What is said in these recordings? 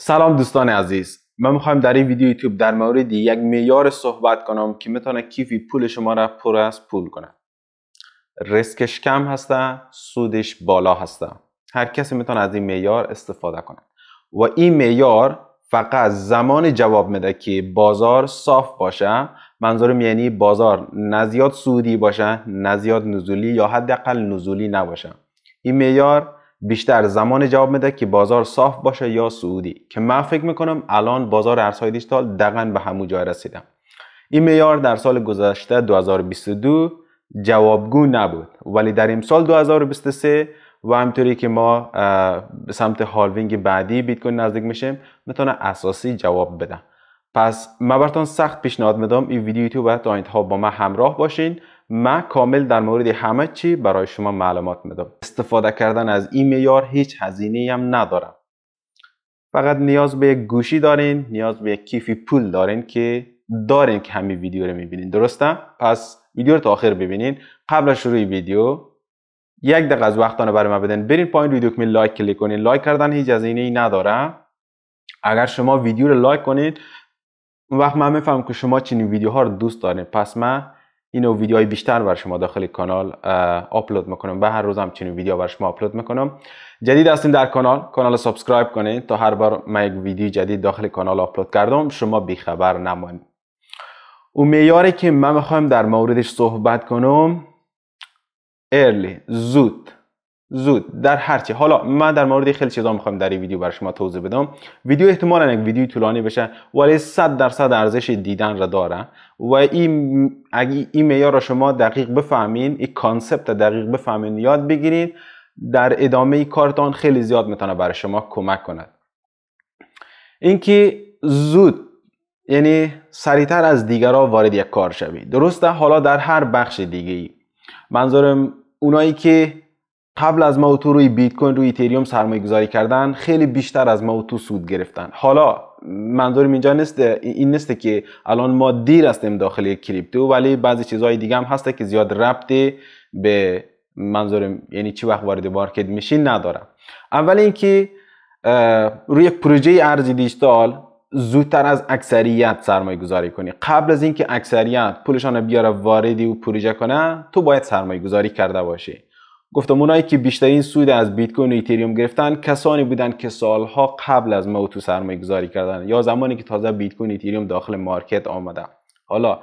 سلام دوستان عزیز من میخوایم در این ویدیو یوتیوب در مورد یک میار صحبت کنم که میتونه کیفی پول شما را پر از پول کنه ریسکش کم هسته سودش بالا هسته هر کسی میتونه از این میار استفاده کنه و این میار فقط زمان جواب میده که بازار صاف باشه منظورم یعنی بازار نزیاد سودی باشه نزیاد نزولی یا حداقل نزولی نباشه این میار بیشتر زمان جواب میده که بازار صاف باشه یا سعودی که من فکر میکنم الان بازار ارزهای دیجیتال دقیقا به همو جای رسیدم این میار در سال گذشته 2022 جوابگو نبود ولی در این سال 2023 و همطوری که ما به سمت هالوینگ بعدی بیت کوین نزدیک میشیم میتونه اساسی جواب بدم. پس من براتون سخت پیشنهاد میدم این ویدیو باید تا انتها با من همراه باشین من کامل در مورد همه چی برای شما معلومات میدم استفاده کردن از این معیار هیچ هزینه هم ندارم فقط نیاز به یک گوشی دارین نیاز به یک کیفی پول دارین که دارین که همین ویدیو رو میبینین درسته پس ویدیو رو تا آخر ببینین قبل از شروع ویدیو یک دقیقه از وقتانه برای من بدین برین پایین ویدیو کمی لایک کلیک کنین لایک کردن هیچ هزینه ای نداره اگر شما ویدیو رو لایک کنید اون وقت من میفهمم که شما چنین ویدیوها رو دوست دارین پس من اینو ویدیوهای بیشتر بر شما داخل کانال آپلود میکنم به هر روزم چنین ویدیو بر شما آپلود میکنم جدید هستیم در کانال کانال سابسکرایب کنید تا هر بار من یک ویدیو جدید داخل کانال آپلود کردم شما بیخبر نمانید و معیاری که من میخوام در موردش صحبت کنم ارلی زود زود در هر هرچی حالا من در مورد خیلی چیزا میخوام در این ویدیو برای شما توضیح بدم ویدیو احتمالا یک ویدیو طولانی بشه ولی 100 درصد ارزش دیدن را داره و این اگه این معیار را شما دقیق بفهمین این کانسپت دقیق بفهمین یاد بگیرید در ادامه ای کارتان خیلی زیاد میتونه برای شما کمک کند اینکه زود یعنی سریعتر از دیگرها وارد یک کار شوید درسته حالا در هر بخش دیگه ای منظورم اونایی که قبل از ما تو روی بیت کوین روی ایتریوم سرمایه گذاری کردن خیلی بیشتر از ما تو سود گرفتن حالا منظورم اینجا نیست این نیست که الان ما دیر هستیم داخل کریپتو ولی بعضی چیزهای دیگه هم هست که زیاد ربطی به منظورم یعنی چی وقت وارد مارکت میشین ندارم اول اینکه روی یک پروژه ارز دیجیتال زودتر از اکثریت سرمایه گذاری کنی قبل از اینکه اکثریت پولشان بیاره واردی و پروژه کنه تو باید سرمایه گذاری کرده باشی گفتم اونایی که بیشترین سود از بیت کوین و ایتریوم گرفتن کسانی بودند که سالها قبل از موتو سرمایه گذاری کردن یا زمانی که تازه بیت کوین ایتریوم داخل مارکت آمده. حالا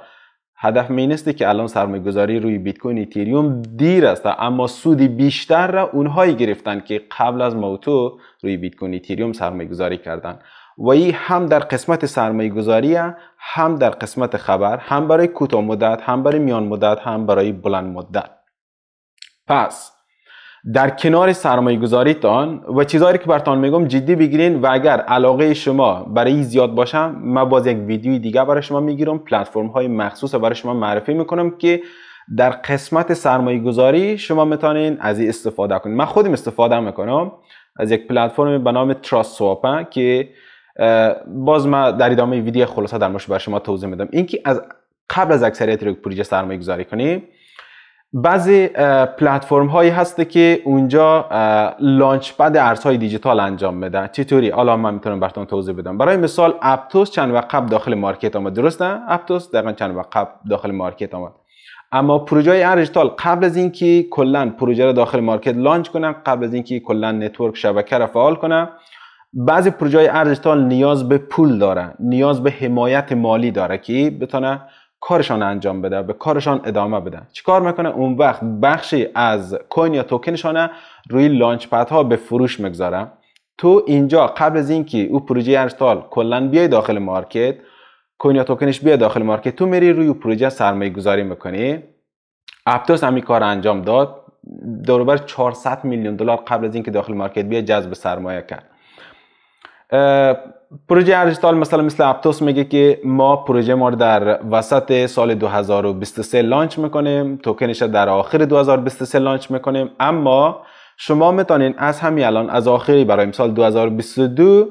هدف می نیسته که الان سرمایه گذاری روی بیت کوین ایتریوم دیر است اما سودی بیشتر را اونهایی گرفتن که قبل از موتو روی بیت کوین ایتریوم سرمایه گذاری کردن و ای هم در قسمت سرمایه گذاری هم در قسمت خبر هم برای کوتاه مدت هم برای میان مدت هم برای بلند مدت پس در کنار سرمایه گذاریتان و چیزهایی که برتان میگم جدی بگیرین و اگر علاقه شما برای زیاد باشم من باز یک ویدیوی دیگه برای شما میگیرم پلتفرم های مخصوص برای شما معرفی میکنم که در قسمت سرمایه گذاری شما میتونین از این استفاده کنید من خودم استفاده میکنم از یک پلتفرم به نام تراست که باز من در ادامه ویدیو خلاصه در مورد شما توضیح میدم اینکه از قبل از اکثریت رو پروژه سرمایه گذاری بعضی پلتفرم هایی هسته که اونجا لانچ پد ارزهای دیجیتال انجام میده چطوری حالا من میتونم براتون توضیح بدم برای مثال اپتوس چند وقت قبل داخل مارکت آمد درسته اپتوس دقیقا چند وقت قبل داخل مارکت آمد اما پروژه های قبل از اینکه کلا پروژه داخل مارکت لانچ کنن قبل از اینکه کلا نتورک شبکه را فعال کنن بعضی پروژه های نیاز به پول داره نیاز به حمایت مالی داره که بتونه کارشان انجام بده به کارشان ادامه بده چیکار میکنه اون وقت بخشی از کوین یا توکنشانه روی لانچ پد ها به فروش میگذاره تو اینجا قبل از اینکه او پروژه ارسال کلا بیای داخل مارکت کوین یا توکنش بیا داخل مارکت تو میری روی پروژه سرمایه گذاری میکنی اپتوس هم کار انجام داد دوربر 400 میلیون دلار قبل از اینکه داخل مارکت بیا جذب سرمایه کرد پروژه ارجیتال مثلا مثل اپتوس میگه که ما پروژه ما رو در وسط سال 2023 لانچ میکنیم توکنش رو در آخر 2023 لانچ میکنیم اما شما میتونین از همین الان از آخری برای امسال 2022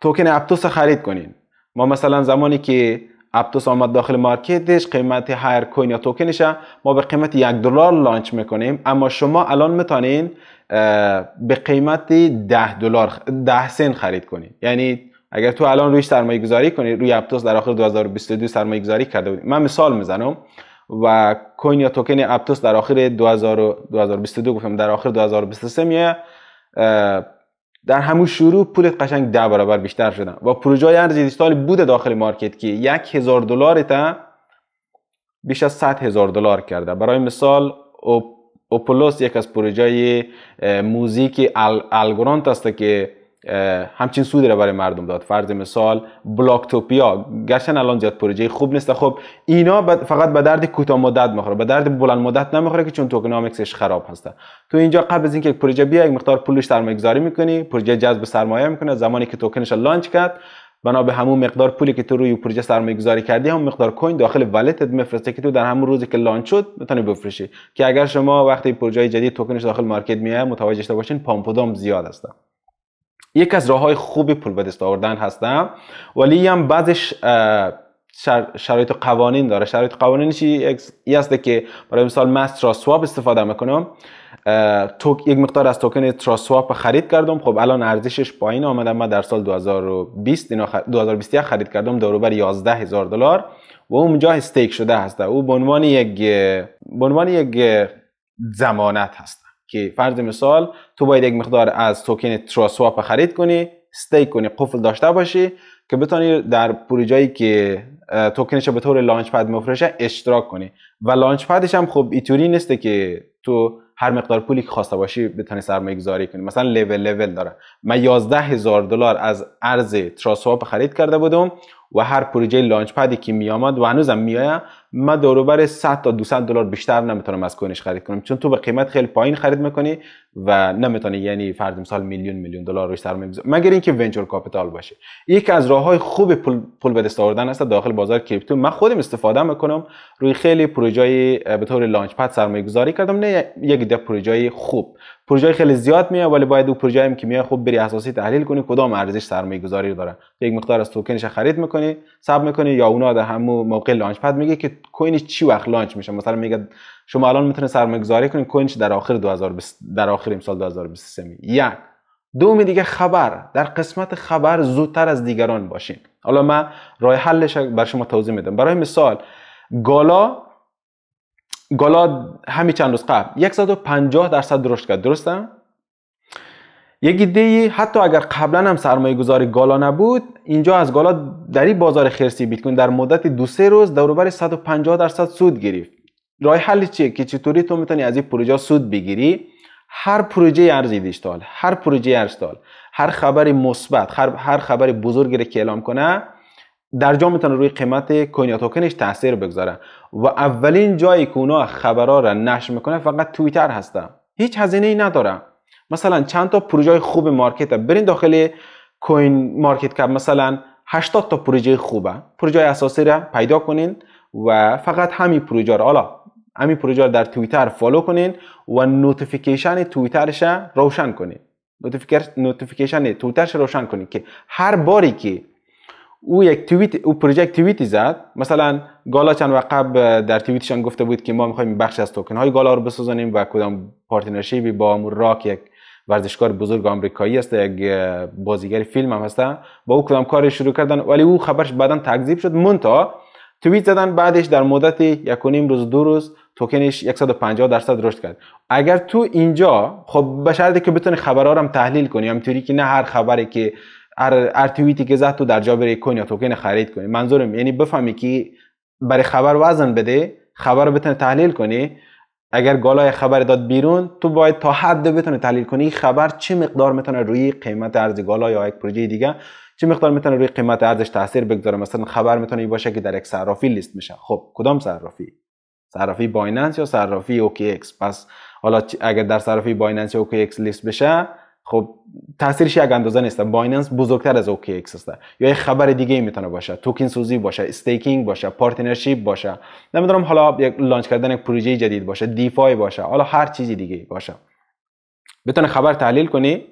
توکن اپتوس خرید کنین ما مثلا زمانی که اپتوس آمد داخل مارکتش قیمت هر کوین یا توکنش ما به قیمت یک دلار لانچ میکنیم اما شما الان میتونین به قیمت 10 دلار 10 سن خرید کنید یعنی اگر تو الان روش سرمایه گذاری کنی روی اپتوس در آخر 2022 سرمایه گذاری کرده بودی من مثال میزنم و کوین یا توکن اپتوس در آخر 2022 گفتم در آخر 2023 میه در همون شروع پولت قشنگ ده برابر بیشتر شدن و پروژه های ارز دیجیتال بوده داخل مارکت که یک هزار دلار تا بیش از 100 هزار دلار کرده برای مثال اوپولوس یک از پروژه موزیک الگورانت است که همچین سودی را برای مردم داد فرض مثال بلاکتوپیا گرچه الان زیاد پروژه خوب نیست خب اینا فقط به درد کوتاه مدت میخوره به درد بلند مدت نمیخوره که چون توکنامیکسش خراب هسته تو اینجا قبل از اینکه یک پروژه بیا یک مقدار پولش سرمایه‌گذاری میکنی پروژه جذب سرمایه میکنه زمانی که توکنش لانچ کرد بنا به همون مقدار پولی که تو روی پروژه سرمایه گذاری کردی هم مقدار کوین داخل ولتت میفرسته که تو در همون روزی که لانچ شد بتونی بفروشی که اگر شما وقتی پروژه جدید توکنش داخل مارکت میاد متوجه شده باشین پامپودام زیاد هستن یک از راه های خوبی پول به دست آوردن هستم ولی هم بعضش شرایط قوانین داره شرایط قوانینش ای هسته که برای مثال من از استفاده میکنم تو یک مقدار از توکن تراسواب خرید کردم خب الان ارزشش پایین آمده من در سال 2020 اینا 2021 خرید کردم دروبر 11 هزار دلار و اونجا استیک شده هسته او به عنوان یک به عنوان یک زمانت هست که فرض مثال تو باید یک مقدار از توکن تراسواب خرید کنی استیک کنی قفل داشته باشی که بتانی در پروژه‌ای که توکنش رو به طور لانچ پد مفرشه اشتراک کنی و لانچ پدش هم خب ایتوری نیسته که تو هر مقدار پولی که خواسته باشی بتونی سرمایه گذاری کنی مثلا لول لول داره من 11 هزار دلار از ارز تراسواپ خرید کرده بودم و هر پروژه لانچ پدی که می آمد و هنوزم می من دور 100 تا 200 دلار بیشتر نمیتونم از کوینش خرید کنم چون تو به قیمت خیلی پایین خرید میکنی و نمیتونی یعنی فرض مثال میلیون میلیون دلار روش سرمایه بذاری مگر اینکه ونچر کاپیتال باشه یکی از های خوب پول پول به دست آوردن است داخل بازار کریپتو من خودم استفاده میکنم روی خیلی پروژه به طور لانچ پد سرمایه گذاری کردم نه یک ده پروژه خوب پروژه خیلی زیاد میاد ولی باید اون پروژه که میاد خوب بری اساسی تحلیل کنی کدام ارزش سرمایه گذاری داره یک مقدار از توکنش خرید میکنی سب میکنی یا اونا در هم موقع لانچ پد میگه که کوینش چی وقت لانچ میشه مثلا میگه شما الان میتونه سرمایه کنید کوینش در آخر 2020 در آخر امسال 2023 می یک دومی دیگه خبر در قسمت خبر زودتر از دیگران باشین حالا من راه حلش بر شما توضیح میدم برای مثال گالا گالا همین چند روز قبل 150 درصد درشت کرد درسته؟ یک ایده حتی اگر قبلا هم سرمایه گذاری گالا نبود اینجا از گالا در این بازار خرسی بیت کوین در مدت دو سه روز دوروبر 150 درصد سود گرفت رای حل چیه که چطوری تو میتونی از این پروژه سود بگیری هر پروژه ارزی دیجیتال هر پروژه ارزتال، هر خبر مثبت هر خبر بزرگی که اعلام کنه در جا میتونه روی قیمت کوین توکنش تاثیر بگذاره و اولین جایی که اونا خبرها را نشر میکنه فقط توییتر هسته هیچ هزینه ای نداره مثلا چند تا پروژه خوب مارکت ها. برین داخل کوین مارکت کپ مثلا 80 تا پروژه خوبه پروژه اساسی را پیدا کنین و فقط همین پروژه را حالا همین پروژه را در توییتر فالو کنین و نوتیفیکیشن توییترش روشن کنین نوتیفیکیشن توییترش روشن کنین که هر باری که او یک توییت او پروژه یک زد مثلا گالا چند وقت قبل در توییتشان گفته بود که ما میخوایم بخش از توکن های گالا رو بسازنیم و کدام پارتنرشیپی با امور راک یک ورزشکار بزرگ آمریکایی است یک بازیگر فیلم هم هست با او کدام کار شروع کردن ولی او خبرش بعدا تکذیب شد مونتا توییت زدن بعدش در مدت یک و نیم روز دو روز توکنش 150 درصد رشد کرد اگر تو اینجا خب به که بتونی خبرها تحلیل کنی همینطوری که نه هر خبری که ار توییتی که زد تو در جا بری کوین یا توکن خرید کنی منظورم یعنی بفهمی که برای خبر وزن بده خبر رو بتونه تحلیل کنی اگر گالای خبر داد بیرون تو باید تا حد بتونه تحلیل کنی خبر چه مقدار میتونه روی قیمت ارز گالا یا یک پروژه دیگه چه مقدار میتونه روی قیمت ارزش تاثیر بگذاره مثلا خبر میتونه باشه که در یک صرافی لیست میشه خب کدام صرافی صرافی بایننس یا صرافی اوکی اکس پس حالا اگر در صرافی بایننس یا اوکی اکس لیست بشه خب تاثیرش یک اندازه نیست بایننس بزرگتر از اوکی اکس است. یا یک خبر دیگه میتونه باشه توکن سوزی باشه استیکینگ باشه پارتنرشیپ باشه نمیدونم حالا یک لانچ کردن یک پروژه جدید باشه دیفای باشه حالا هر چیزی دیگه باشه بتونه خبر تحلیل کنی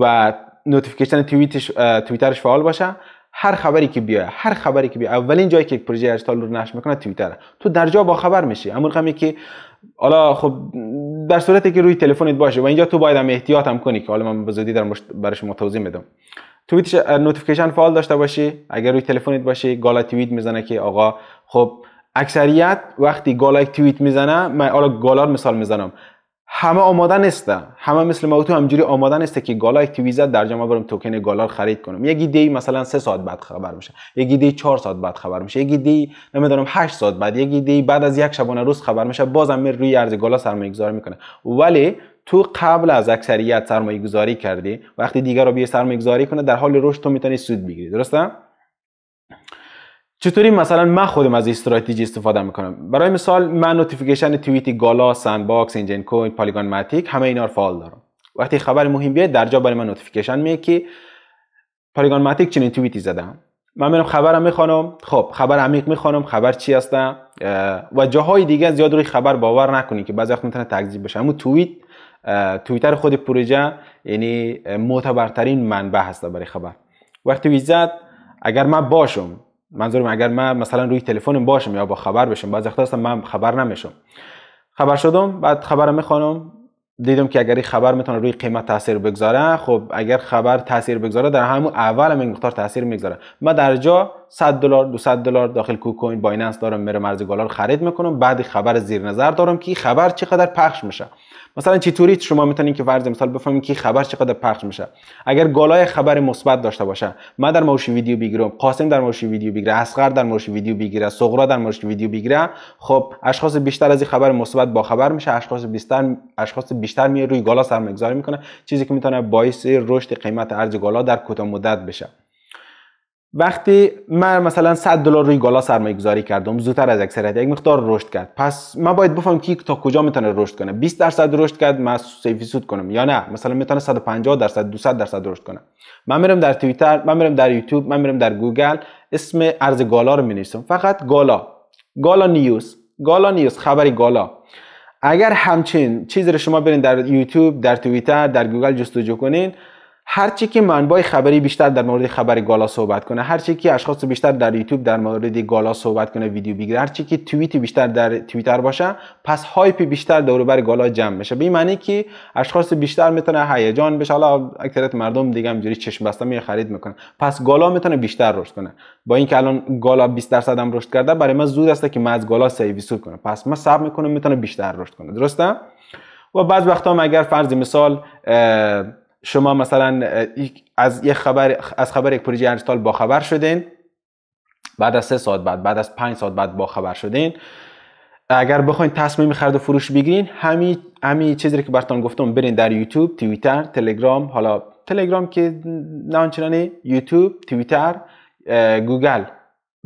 و نوتیفیکیشن توییتش توییترش فعال باشه هر خبری که بیاد هر خبری که بیاد اولین جایی که یک پروژه اجتال رو نشر میکنه توییتر تو در جا با خبر میشی همون که حالا خب در صورتی که روی تلفنت باشه و اینجا تو باید هم احتیاط هم کنی که حالا من بزودی در مشت... برای شما توضیح میدم توییت نوتیفیکیشن فعال داشته باشی اگر روی تلفنت باشه گالا تویت میزنه که آقا خب اکثریت وقتی گالا تویت میزنه من حالا گالا مثال میزنم همه آماده نیستن همه مثل ما تو همجوری آماده نیسته که گالا تویزت در جمع برم توکن گالا خرید کنم یکی دی مثلا سه ساعت بعد خبر میشه یکی دی چهار ساعت بعد خبر میشه یکی دی نمیدونم 8 ساعت بعد یکی دی بعد از یک شبانه روز خبر میشه بازم میر روی ارز گالا سرمایه گذاری میکنه ولی تو قبل از اکثریت سرمایه گذاری کردی وقتی دیگر رو بیه سرمایه گذاری کنه در حال رشد تو میتونی سود بگیری درسته چطوری مثلا من خودم از این استراتژی استفاده میکنم برای مثال من نوتیفیکیشن توییتی گالا سند باکس انجن کوین پالیگان ماتیک همه اینا رو فعال دارم وقتی خبر مهم بیاد در جا برای من نوتیفیکیشن میاد که پالیگان ماتیک چنین توییتی زدم من میرم خبرم میخوانم خب خبر عمیق میخوانم خبر چی هستم و جاهای دیگه زیاد روی خبر باور نکنی که بعضی وقت میتونه تکذیب بشه اما توییت توییتر خود پروژه یعنی معتبرترین منبع هست برای خبر وقتی ویزت اگر من باشم منظورم اگر من مثلا روی تلفنم باشم یا با خبر بشم بعضی وقتا من خبر نمیشم خبر شدم بعد خبرم میخوانم دیدم که اگر این خبر میتونه روی قیمت تاثیر بگذاره خب اگر خبر تاثیر بگذاره در همون اول هم مقدار تاثیر میگذاره من در جا 100 دلار 200 دلار داخل کوکوین بایننس دارم میرم ارز رو خرید میکنم بعد خبر زیر نظر دارم که این خبر چقدر پخش میشه مثلا چطوری شما میتونید که ورز مثال بفهمید که خبر چقدر پخش میشه اگر گالای خبر مثبت داشته باشه من در موش ویدیو بگیرم قاسم در موشی ویدیو بگیره اصغر در موش ویدیو بگیره صغرا در موشی ویدیو بگیره خب اشخاص بیشتر از این خبر مثبت با خبر میشه اشخاص بیشتر اشخاص بیشتر میره روی گالا سرمایه‌گذاری میکنه چیزی که میتونه باعث رشد قیمت ارز گالا در کوتاه مدت بشه وقتی من مثلا 100 دلار روی گالا سرمایه گذاری کردم زودتر از اکثریت یک مقدار رشد کرد پس من باید بفهم کیک تا کجا میتونه رشد کنه 20 درصد رشد کرد من سیفی سود کنم یا نه مثلا میتونه 150 درصد 200 درصد رشد کنه من میرم در توییتر من میرم در یوتیوب من میرم در گوگل اسم ارز گالا رو مینویسم فقط گالا گالا نیوز گالا نیوز خبری گالا اگر همچین چیزی رو شما برین در یوتیوب در توییتر در گوگل جستجو کنین هر چی که منبع خبری بیشتر در مورد خبر گالا صحبت کنه هر که اشخاص بیشتر در یوتیوب در مورد گالا صحبت کنه ویدیو بگیره هر چی که توییت بیشتر در توییتر باشه پس هایپ بیشتر دور بر گالا جمع میشه به این معنی که اشخاص بیشتر میتونه هیجان بشه حالا اکثریت مردم دیگه جوری چشم بسته می خرید میکنه پس گالا میتونه بیشتر رشد کنه با اینکه الان گالا 20 درصد هم رشد کرده برای من زود است که من از گالا سیو کنم پس من صبر میکنم میتونه بیشتر رشد کنه درسته و بعض وقتا اگر فرض مثال شما مثلا از یک خبر از خبر یک پروژه انستال با خبر شدین بعد از سه ساعت بعد بعد از پنج ساعت بعد با خبر شدین اگر بخواین تصمیم خرید و فروش بگیرین همین همی چیزی که براتون گفتم برین در یوتیوب توییتر تلگرام حالا تلگرام که نه یوتیوب توییتر گوگل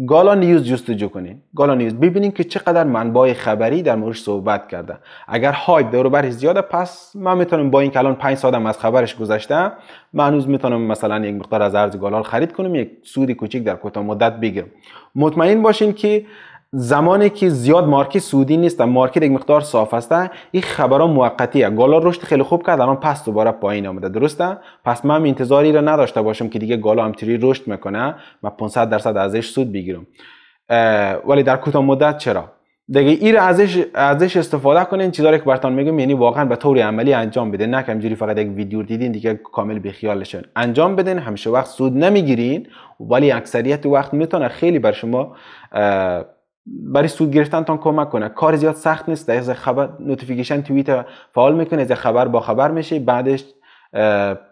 گالا نیوز جستجو کنین گالا نیوز ببینین که چقدر منبع خبری در موردش صحبت کرده اگر هایپ دور زیاده پس من میتونم با این که الان 5 سادم از خبرش گذشته من هنوز میتونم مثلا یک مقدار از ارز گالا خرید کنم یک سودی کوچیک در کوتاه مدت بگیرم مطمئن باشین که زمانی که زیاد مارکی سودی نیست مارکت یک مقدار صاف است این خبرها موقتیه گالا رشد خیلی خوب کرد الان پس دوباره پایین آمده درسته پس من انتظاری را نداشته باشم که دیگه گالا همطوری رشد میکنه و 500 درصد ازش سود بگیرم ولی در کوتاه مدت چرا دیگه این ازش ازش استفاده کنین چیزایی که براتون میگم یعنی واقعا به طور عملی انجام بده نه که فقط یک ویدیو دیدین دیگه کامل بیخیالشن انجام بدین همیشه وقت سود نمیگیرین ولی اکثریت وقت میتونه خیلی بر شما برای سود گرفتنتان کمک کنه کار زیاد سخت نیست از خبر نوتیفیکیشن توییت فعال میکنه از خبر با خبر میشه بعدش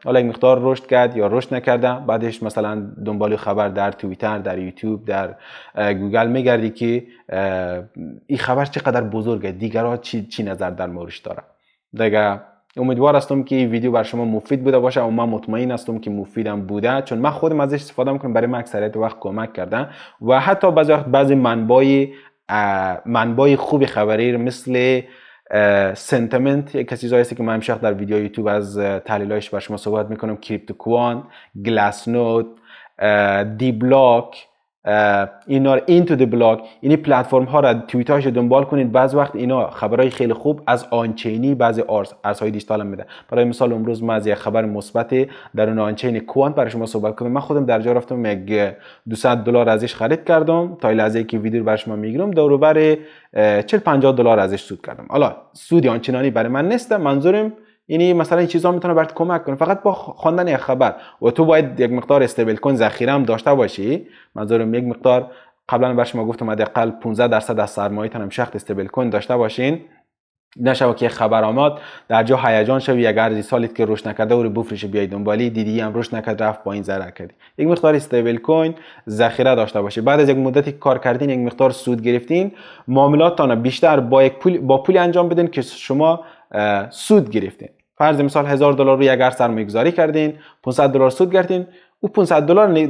حالا یک مقدار رشد کرد یا رشد نکرده بعدش مثلا دنبال خبر در توییتر در یوتیوب در گوگل میگردی که این خبر چقدر بزرگه دیگرها چی, چی نظر در موردش داره دیگه امیدوار هستم که این ویدیو بر شما مفید بوده باشه و من مطمئن هستم که مفیدم بوده چون من خودم ازش استفاده میکنم برای من اکثریت وقت کمک کرده و حتی بعضی وقت بعضی منبای منبع خوب خبری مثل سنتمنت یک کسی هستی که من امشب در ویدیو یوتیوب از تحلیلایش بر شما صحبت میکنم کریپتو کوان گلاس نوت دی بلاک اینا رو این تو دی بلاگ اینی پلتفرم ها رو توییتاش رو دنبال کنید بعض وقت اینا خبرای خیلی خوب از آنچینی بعضی از ارزهای دیجیتال هم میده برای مثال امروز من از یک خبر مثبت در اون آنچین کوانت برای شما صحبت کنم من خودم در جا رفتم یک 200 دلار ازش خرید کردم تا لحظه که ویدیو برای شما میگیرم دور بر 40 50 دلار ازش سود کردم حالا سودی آنچنانی برای من نیست منظورم یعنی مثلا این چیزا میتونه برات کمک کنه فقط با خواندن یک خبر و تو باید یک مقدار استیبل کوین ذخیره هم داشته باشی منظورم یک مقدار قبلا بر شما گفتم حداقل 15 درصد از سرمایه‌تون هم شخص استیبل کوین داشته باشین نشو که خبر آمد در جا هیجان شوی اگر ارزی سالیت که روش نکرده و رو بفروش بیای دنبالی دیدی هم روش نکرد رفت با این ضرر کردی یک مقدار استیبل کوین ذخیره داشته باشی بعد از یک مدتی کار کردین یک مقدار سود گرفتین معاملاتتان بیشتر با یک پول با پول انجام بدین که شما سود گرفتین فرض مثال 1000 دلار رو اگر سرمایه گذاری کردین 500 دلار سود کردین، او 500 دلار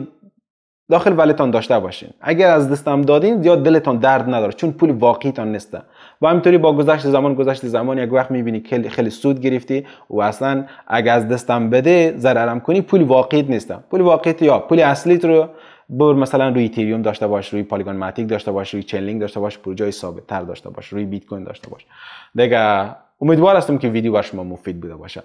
داخل ولتان داشته باشین اگر از دستم دادین زیاد دلتون درد نداره چون پول واقعیتان نیست و همینطوری با گذشت زمان گذشت زمان یک وقت میبینی خیلی خیلی سود گرفتی و اصلا اگر از دستم بده ضررم کنی پول واقعیت نیسته پول واقعیت یا پول اصلیت رو بر مثلا روی ایتریوم داشته باش روی پالیگان ماتیک داشته باش روی چنلینگ داشته باش پروژه ثابت تر داشته باش روی بیت کوین داشته باش دیگه امیدوار هستم که ویدیو بر شما مفید بوده باشه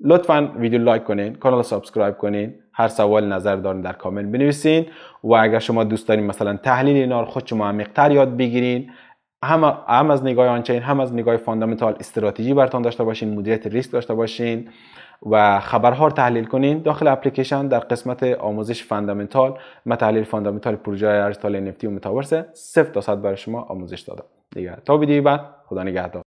لطفا ویدیو لایک کنین کانال سابسکرایب کنین هر سوال نظر دارین در کامنت بنویسین و اگر شما دوست دارین مثلا تحلیل اینا رو خود شما عمیق‌تر یاد بگیرین هم هم از نگاه آنچین هم از نگاه فاندامنتال استراتژی برتان داشته باشین مدیریت ریسک داشته باشین و خبرها رو تحلیل کنین داخل اپلیکیشن در قسمت آموزش فاندامنتال ما تحلیل فاندامنتال پروژه ارسال NFT و متاورس 0 تا 100 برای شما آموزش دادم دیگه تا ویدیو بعد خدا نگهدار